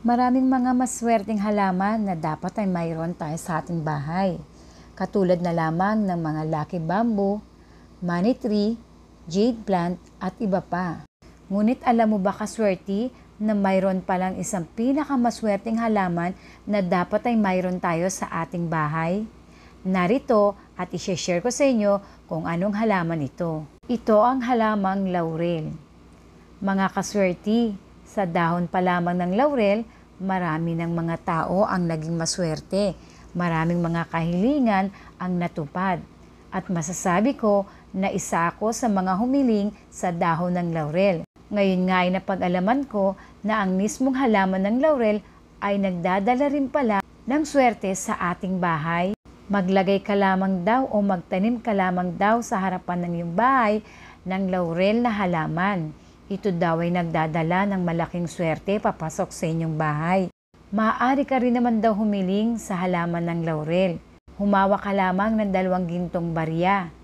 Maraming mga maswerteng halaman na dapat ay mayroon tayo sa ating bahay. Katulad na lamang ng mga lucky bamboo, money tree, jade plant at iba pa. Ngunit alam mo ba kaswerte na mayroon palang isang pinakamaswerteng halaman na dapat ay mayroon tayo sa ating bahay? Narito at isi-share ko sa inyo kung anong halaman ito. Ito ang halamang laurel. Mga kaswerte, sa dahon pa lamang ng laurel, marami ng mga tao ang naging maswerte. Maraming mga kahilingan ang natupad. At masasabi ko na isa ako sa mga humiling sa dahon ng laurel. Ngayon nga ay napag-alaman ko na ang mismong halaman ng laurel ay nagdadala rin pala ng swerte sa ating bahay. Maglagay ka lamang daw o magtanim ka lamang daw sa harapan ng iyong bahay ng laurel na halaman. Ito daw ay nagdadala ng malaking swerte papasok sa inyong bahay. Maaari ka rin naman daw humiling sa halaman ng laurel. Humawa ka lamang ng dalawang gintong barya.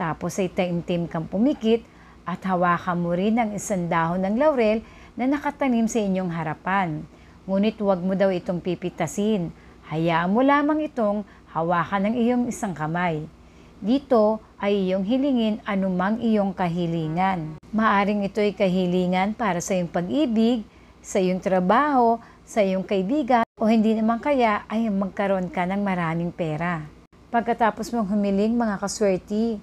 Tapos ay taimtim kang pumikit at hawakan mo rin ang isang dahon ng laurel na nakatanim sa inyong harapan. Ngunit huwag mo daw itong pipitasin. Hayaan mo lamang itong hawakan ng iyong isang kamay. Dito, ay iyong hilingin anumang iyong kahilingan. Maaring ito ay kahilingan para sa iyong pag-ibig, sa iyong trabaho, sa iyong kaibigan, o hindi naman kaya ay magkaroon ka ng maraming pera. Pagkatapos mong humiling mga kaswerte,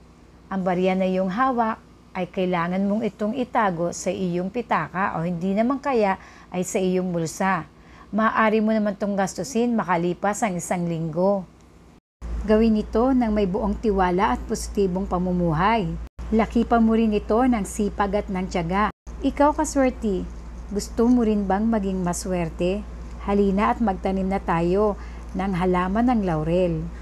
ang barya na iyong hawak ay kailangan mong itong itago sa iyong pitaka o hindi naman kaya ay sa iyong bulsa. Maaari mo naman itong gastusin makalipas ang isang linggo. Gawin ito ng may buong tiwala at positibong pamumuhay. Lakipan mo rin ito ng sipag at ng tiyaga. Ikaw kaswerte, gusto mo rin bang maging maswerte? Halina at magtanim na tayo ng halaman ng laurel.